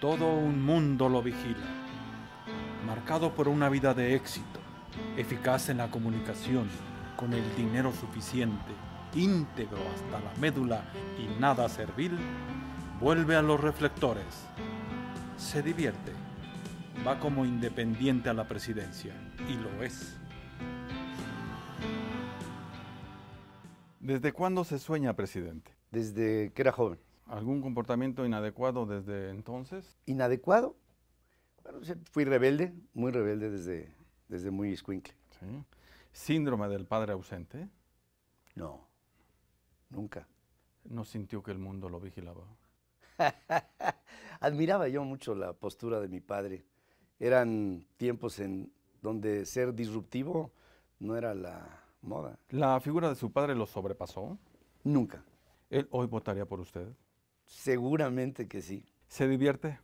Todo un mundo lo vigila, marcado por una vida de éxito, eficaz en la comunicación, con el dinero suficiente, íntegro hasta la médula y nada servil, vuelve a los reflectores, se divierte, va como independiente a la presidencia, y lo es. ¿Desde cuándo se sueña presidente? Desde que era joven. ¿Algún comportamiento inadecuado desde entonces? ¿Inadecuado? Bueno, fui rebelde, muy rebelde desde, desde muy escuincle. ¿Síndrome del padre ausente? No, nunca. ¿No sintió que el mundo lo vigilaba? Admiraba yo mucho la postura de mi padre. Eran tiempos en donde ser disruptivo no era la moda. ¿La figura de su padre lo sobrepasó? Nunca. ¿Él hoy votaría por usted? Seguramente que sí. ¿Se divierte?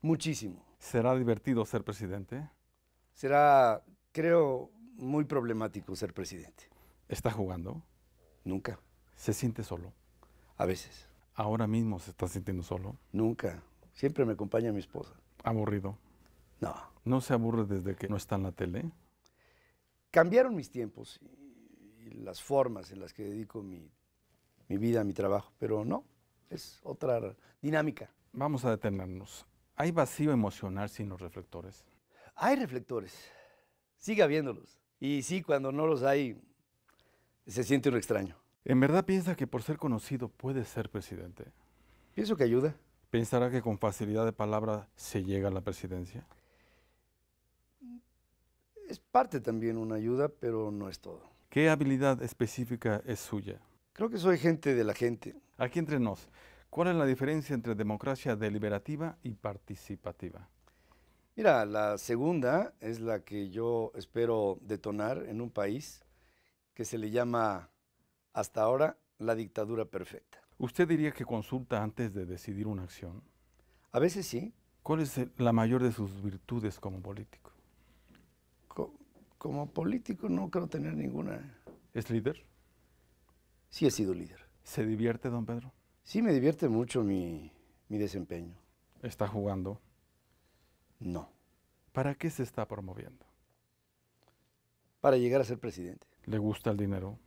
Muchísimo. ¿Será divertido ser presidente? Será, creo, muy problemático ser presidente. ¿Está jugando? Nunca. ¿Se siente solo? A veces. ¿Ahora mismo se está sintiendo solo? Nunca. Siempre me acompaña mi esposa. ¿Aburrido? No. ¿No se aburre desde que no está en la tele? Cambiaron mis tiempos y, las formas en las que dedico mi vida, mi trabajo, pero no, es otra dinámica. Vamos a detenernos. ¿Hay vacío emocional sin los reflectores? Hay reflectores. Sigue habiéndolos. Y sí, cuando no los hay, se siente un extraño. ¿En verdad piensa que por ser conocido puede ser presidente? Pienso que ayuda. ¿Pensará que con facilidad de palabra se llega a la presidencia? Es parte también una ayuda, pero no es todo. ¿Qué habilidad específica es suya? Creo que soy gente de la gente. Aquí entre nos, ¿cuál es la diferencia entre democracia deliberativa y participativa? Mira, la segunda es la que yo espero detonar en un país que se le llama hasta ahora la dictadura perfecta. ¿Usted diría que consulta antes de decidir una acción? A veces sí. ¿Cuál es la mayor de sus virtudes como político? como político no creo tener ninguna. ¿Es líder? sí he sido líder. ¿Se divierte, don Pedro? Sí, me divierte mucho mi, desempeño. ¿Está jugando? No. ¿Para qué se está promoviendo? Para llegar a ser presidente. ¿Le gusta el dinero?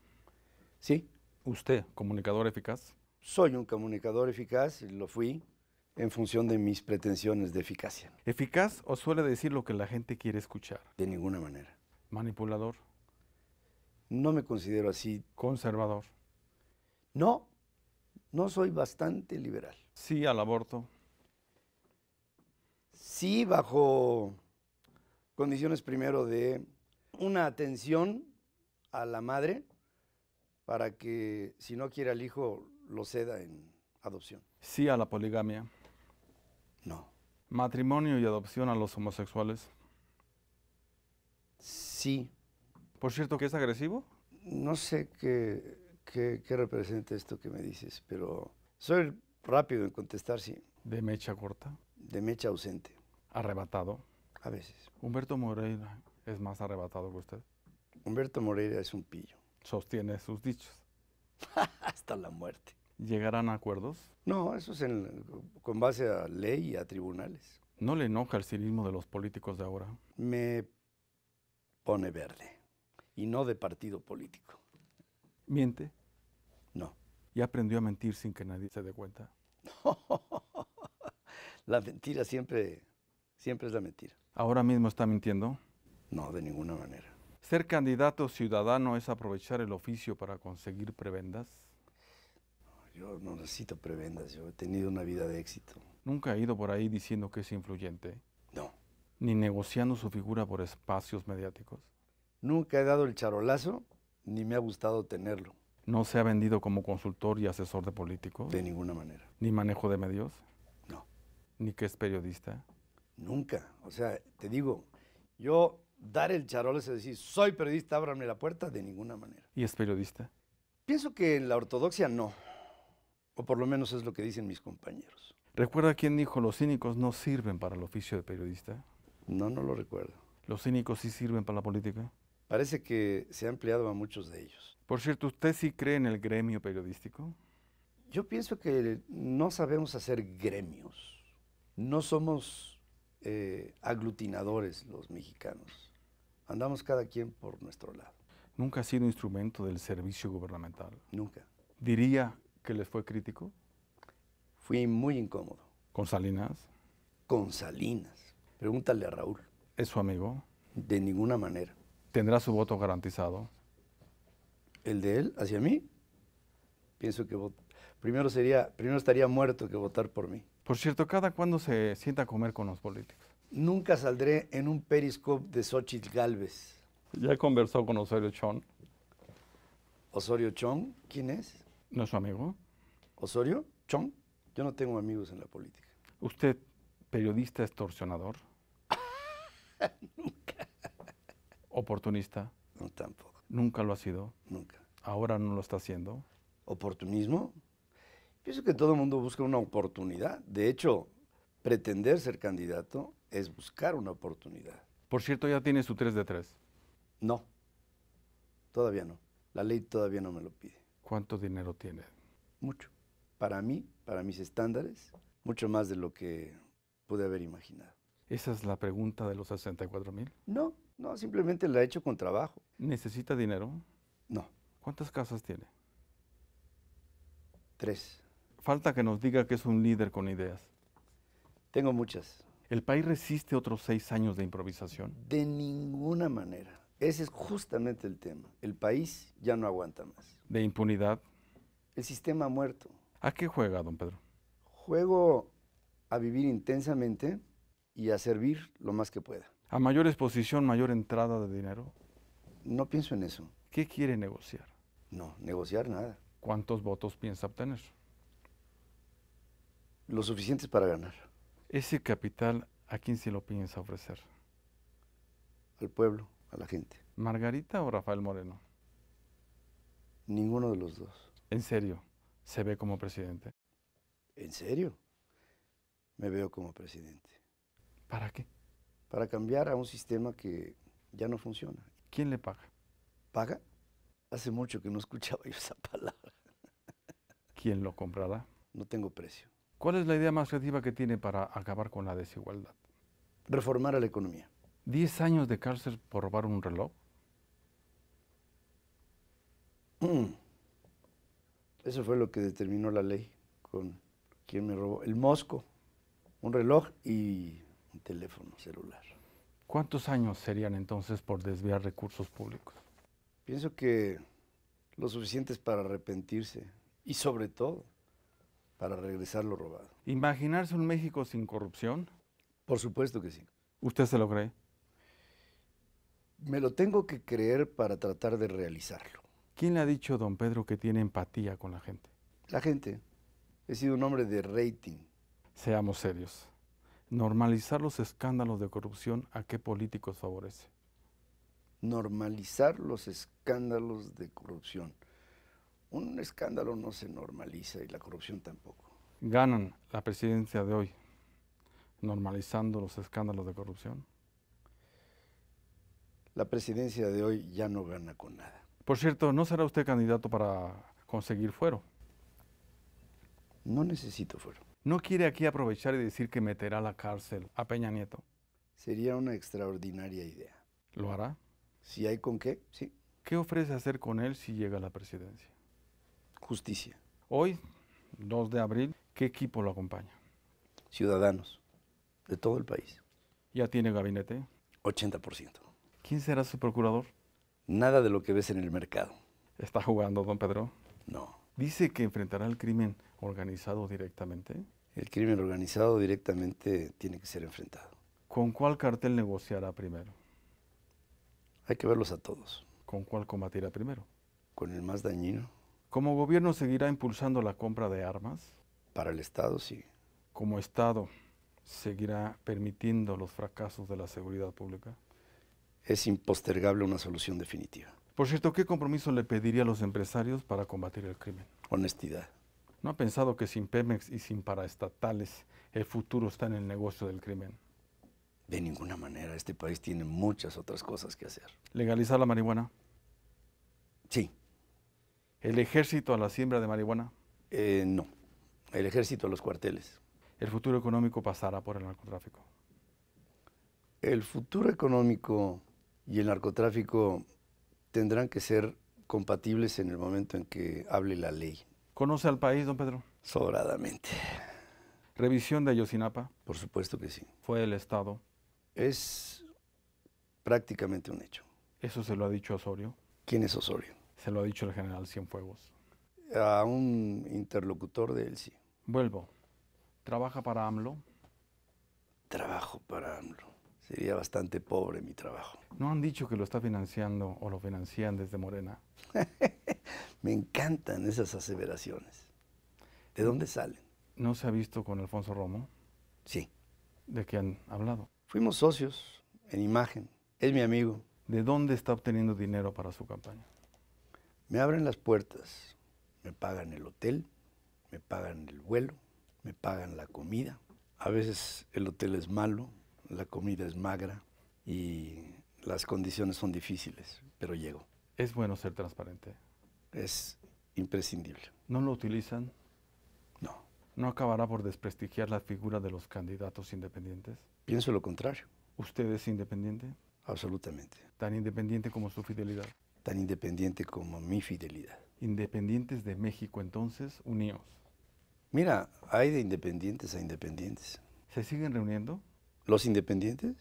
Sí. ¿Usted, comunicador eficaz? Soy un comunicador eficaz, y lo fui en función de mis pretensiones de eficacia. ¿Eficaz o suele decir lo que la gente quiere escuchar? De ninguna manera. ¿Manipulador? No me considero así. ¿Conservador? No, no soy bastante liberal. Sí al aborto. Sí, bajo condiciones primero de una atención a la madre para que si no quiere al hijo lo ceda en adopción. Sí a la poligamia. No. Matrimonio y adopción a los homosexuales. Sí. Por cierto, ¿que es agresivo? No sé qué qué, representa esto que me dices, pero soy rápido en contestar, sí. De mecha corta. De mecha ausente. Arrebatado. A veces. Humberto Moreira es más arrebatado que usted. Humberto Moreira es un pillo. Sostiene sus dichos. Hasta la muerte. ¿Llegarán a acuerdos? No, eso es con base a ley y a tribunales. ¿No le enoja el cinismo de los políticos de ahora? Me pone verde. Y no de partido político. ¿Miente? No. ¿Y aprendió a mentir sin que nadie se dé cuenta? la mentira siempre, siempre es la mentira. ¿Ahora mismo está mintiendo? No, de ninguna manera. ¿Ser candidato ciudadano es aprovechar el oficio para conseguir prebendas? Yo no necesito prebendas, yo he tenido una vida de éxito. ¿Nunca ha ido por ahí diciendo que es influyente? No. ¿Ni negociando su figura por espacios mediáticos? Nunca he dado el charolazo, ni me ha gustado tenerlo no se ha vendido como consultor y asesor de políticos? De ninguna manera. ¿Ni manejo de medios? No. ¿Ni que es periodista? Nunca. O sea, te digo, yo dar el charol es decir, soy periodista, ábrame la puerta, de ninguna manera. ¿Y es periodista? Pienso que en la ortodoxia no. O por lo menos es lo que dicen mis compañeros. ¿Recuerda quién dijo los cínicos no sirven para el oficio de periodista? No, no lo recuerdo. ¿Los cínicos sí sirven para la política? parece que se ha empleado a muchos de ellos. Por cierto, ¿usted sí cree en el gremio periodístico? Yo pienso que no sabemos hacer gremios. No somos eh, aglutinadores los mexicanos. Andamos cada quien por nuestro lado. ¿Nunca ha sido instrumento del servicio gubernamental? Nunca. ¿Diría que les fue crítico? Fui muy incómodo. ¿Con Salinas? Con Salinas. Pregúntale a Raúl. ¿Es su amigo? De ninguna manera tendrá su voto garantizado. ¿El de él hacia mí? Pienso que primero, sería, primero estaría muerto que votar por mí. Por cierto, ¿cada cuándo se sienta a comer con los políticos? Nunca saldré en un periscope de Xochitl Galvez. Ya conversó con Osorio Chong. ¿Osorio Chong? ¿Quién es? ¿No es su amigo? ¿Osorio Chong? Yo no tengo amigos en la política. ¿Usted, periodista extorsionador? ¿Oportunista? No, tampoco. ¿Nunca lo ha sido? Nunca. ¿Ahora no lo está haciendo? ¿Oportunismo? Pienso que todo el mundo busca una oportunidad. De hecho, pretender ser candidato es buscar una oportunidad. Por cierto, ¿ya tiene su 3 de 3? No, todavía no. La ley todavía no me lo pide. ¿Cuánto dinero tiene? Mucho. Para mí, para mis estándares, mucho más de lo que pude haber imaginado. ¿Esa es la pregunta de los 64 mil? No, no, simplemente la he hecho con trabajo. ¿Necesita dinero? No. ¿Cuántas casas tiene? Tres. Falta que nos diga que es un líder con ideas. Tengo muchas. ¿El país resiste otros seis años de improvisación? De ninguna manera. Ese es justamente el tema. El país ya no aguanta más. ¿De impunidad? El sistema ha muerto. ¿A qué juega, don Pedro? Juego a vivir intensamente y a servir lo más que pueda. ¿A mayor exposición, mayor entrada de dinero? No pienso en eso. ¿Qué quiere negociar? No, negociar nada. ¿Cuántos votos piensa obtener? Los suficientes para ganar. ¿Ese capital a quién se lo piensa ofrecer? Al pueblo, a la gente. ¿Margarita o Rafael Moreno? Ninguno de los dos. ¿En serio? ¿Se ve como presidente? ¿En serio? Me veo como presidente. ¿Para qué? para cambiar a un sistema que ya no funciona. ¿Quién le paga? ¿Paga? Hace mucho que no escuchaba yo esa palabra. ¿Quién lo comprará? No tengo precio. ¿Cuál es la idea más creativa que tiene para acabar con la desigualdad? Reformar a la economía. ¿Diez años de cárcel por robar un reloj? Mm. Eso fue lo que determinó la ley con quien me robó. El Mosco, un reloj y un teléfono celular. ¿Cuántos años serían entonces por desviar recursos públicos? Pienso que lo es para arrepentirse y sobre todo para regresar lo robado. ¿Imaginarse un México sin corrupción? Por supuesto que sí. ¿Usted se lo cree? Me lo tengo que creer para tratar de realizarlo. ¿Quién le ha dicho, don Pedro, que tiene empatía con la gente? La gente. He sido un hombre de rating. Seamos serios normalizar los escándalos de corrupción, ¿a qué políticos favorece? Normalizar los escándalos de corrupción. Un escándalo no se normaliza y la corrupción tampoco. ¿Ganan la presidencia de hoy normalizando los escándalos de corrupción? La presidencia de hoy ya no gana con nada. Por cierto, ¿no será usted candidato para conseguir fuero? No necesito fuero. ¿No quiere aquí aprovechar y decir que meterá a la cárcel a Peña Nieto? Sería una extraordinaria idea. ¿Lo hará? Si hay con qué, sí. ¿Qué ofrece hacer con él si llega a la presidencia? Justicia. Hoy, 2 de abril, ¿qué equipo lo acompaña? Ciudadanos de todo el país. ¿Ya tiene gabinete? 80%. ¿Quién será su procurador? Nada de lo que ves en el mercado. ¿Está jugando, don Pedro? No. Dice que enfrentará el crimen organizado directamente? El crimen organizado directamente tiene que ser enfrentado. ¿Con cuál cartel negociará primero? Hay que verlos a todos. ¿Con cuál combatirá primero? Con el más dañino. ¿Como gobierno seguirá impulsando la compra de armas? Para el Estado, sí. ¿Como Estado seguirá permitiendo los fracasos de la seguridad pública? Es impostergable una solución definitiva. Por cierto, ¿qué compromiso le pediría a los empresarios para combatir el crimen? Honestidad. ¿No ha pensado que sin Pemex y sin paraestatales el futuro está en el negocio del crimen? De ninguna manera, este país tiene muchas otras cosas que hacer. ¿Legalizar la marihuana? Sí. ¿El ejército a la siembra de marihuana? Eh, no. El ejército a los cuarteles. ¿El futuro económico pasará por el narcotráfico? El futuro económico y el narcotráfico tendrán que ser compatibles en el momento en que hable la ley. ¿Conoce al país, don Pedro? Sobradamente. ¿Revisión de Ayosinapa? Por supuesto que sí. ¿Fue el Estado? Es prácticamente un hecho. ¿Eso se lo ha dicho Osorio? ¿Quién es Osorio? Se lo ha dicho el general Cienfuegos. A un interlocutor de él, sí. Vuelvo. ¿Trabaja para AMLO? Trabajo para AMLO. Sería bastante pobre mi trabajo. ¿No han dicho que lo está financiando o lo financian desde Morena? Me encantan esas aseveraciones. ¿De dónde salen? ¿No se ha visto con Alfonso Romo? Sí. ¿De qué han hablado? Fuimos socios en imagen. Es mi amigo. ¿De dónde está obteniendo dinero para su campaña? Me abren las puertas, me pagan el hotel, me pagan el vuelo, me pagan la comida. A veces el hotel es malo, la comida es magra y las condiciones son difíciles, pero llego. Es bueno ser transparente es imprescindible. ¿No lo utilizan? No. ¿No acabará por desprestigiar la figura de los candidatos independientes? Pienso lo contrario. ¿Usted es independiente? Absolutamente. ¿Tan independiente como su fidelidad? Tan independiente como mi fidelidad. ¿Independientes de México entonces, unidos? Mira, hay de independientes a independientes. ¿Se siguen reuniendo? ¿Los independientes?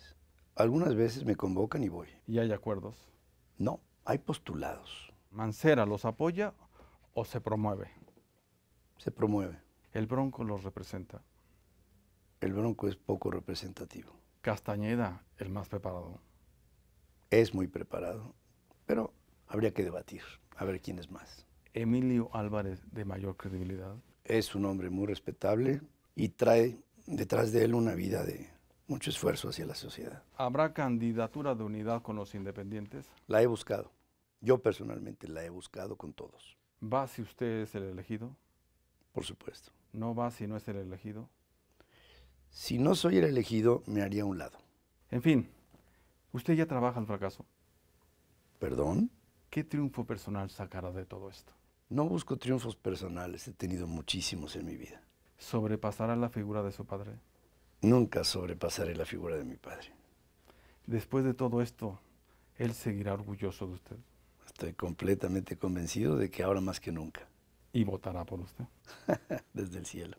Algunas veces me convocan y voy. ¿Y hay acuerdos? No, hay postulados. Mancera los apoya o se promueve? Se promueve. ¿El Bronco los representa? El Bronco es poco representativo. Castañeda, el más preparado. Es muy preparado, pero habría que debatir, a ver quién es más. Emilio Álvarez, de mayor credibilidad. Es un hombre muy respetable y trae detrás de él una vida de mucho esfuerzo hacia la sociedad. ¿Habrá candidatura de unidad con los independientes? La he buscado. Yo personalmente la he buscado con todos. ¿Va si usted es el elegido? Por supuesto. ¿No va si no es el elegido? Si no soy el elegido, me haría a un lado. En fin, usted ya trabaja el fracaso. ¿Perdón? ¿Qué triunfo personal sacará de todo esto? No busco triunfos personales, he tenido muchísimos en mi vida. ¿Sobrepasará la figura de su padre? Nunca sobrepasaré la figura de mi padre. Después de todo esto, ¿él seguirá orgulloso de usted? Estoy completamente convencido de que ahora más que nunca. Y votará por usted. Desde el cielo.